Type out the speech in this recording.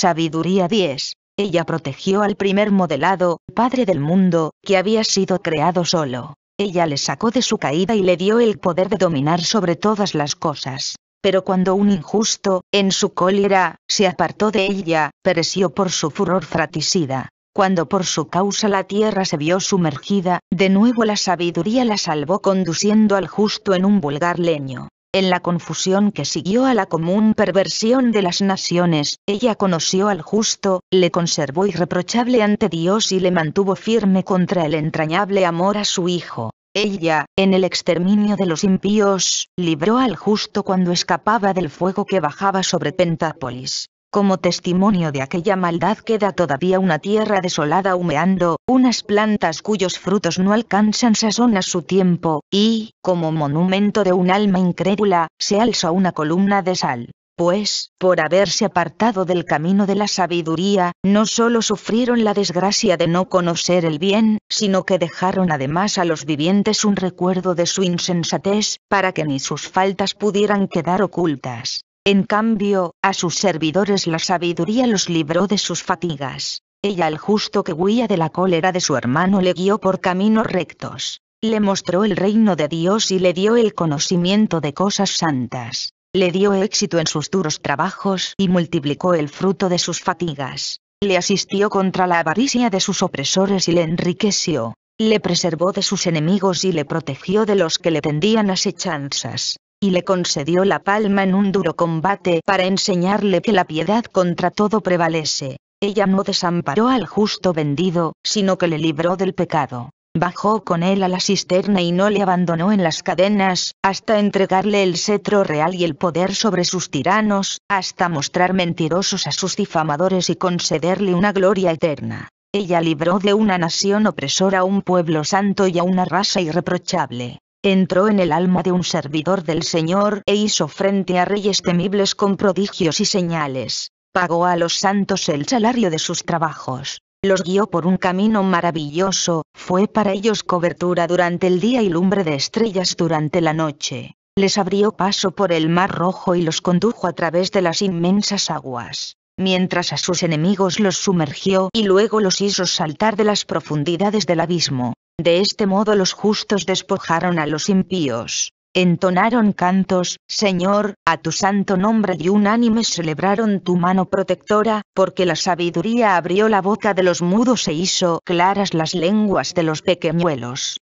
Sabiduría 10. Ella protegió al primer modelado, padre del mundo, que había sido creado solo. Ella le sacó de su caída y le dio el poder de dominar sobre todas las cosas. Pero cuando un injusto, en su cólera, se apartó de ella, pereció por su furor fratricida. Cuando por su causa la tierra se vio sumergida, de nuevo la sabiduría la salvó conduciendo al justo en un vulgar leño. En la confusión que siguió a la común perversión de las naciones, ella conoció al justo, le conservó irreprochable ante Dios y le mantuvo firme contra el entrañable amor a su Hijo. Ella, en el exterminio de los impíos, libró al justo cuando escapaba del fuego que bajaba sobre Pentápolis. Como testimonio de aquella maldad queda todavía una tierra desolada humeando, unas plantas cuyos frutos no alcanzan sazón a su tiempo, y, como monumento de un alma incrédula, se alza una columna de sal. Pues, por haberse apartado del camino de la sabiduría, no solo sufrieron la desgracia de no conocer el bien, sino que dejaron además a los vivientes un recuerdo de su insensatez, para que ni sus faltas pudieran quedar ocultas. En cambio, a sus servidores la sabiduría los libró de sus fatigas. Ella el justo que huía de la cólera de su hermano le guió por caminos rectos. Le mostró el reino de Dios y le dio el conocimiento de cosas santas. Le dio éxito en sus duros trabajos y multiplicó el fruto de sus fatigas. Le asistió contra la avaricia de sus opresores y le enriqueció. Le preservó de sus enemigos y le protegió de los que le tendían asechanzas y le concedió la palma en un duro combate para enseñarle que la piedad contra todo prevalece. Ella no desamparó al justo vendido, sino que le libró del pecado. Bajó con él a la cisterna y no le abandonó en las cadenas, hasta entregarle el cetro real y el poder sobre sus tiranos, hasta mostrar mentirosos a sus difamadores y concederle una gloria eterna. Ella libró de una nación opresora a un pueblo santo y a una raza irreprochable entró en el alma de un servidor del Señor e hizo frente a reyes temibles con prodigios y señales. Pagó a los santos el salario de sus trabajos. Los guió por un camino maravilloso, fue para ellos cobertura durante el día y lumbre de estrellas durante la noche. Les abrió paso por el mar rojo y los condujo a través de las inmensas aguas. Mientras a sus enemigos los sumergió y luego los hizo saltar de las profundidades del abismo. De este modo los justos despojaron a los impíos. Entonaron cantos, Señor, a tu santo nombre y unánime celebraron tu mano protectora, porque la sabiduría abrió la boca de los mudos e hizo claras las lenguas de los pequeñuelos.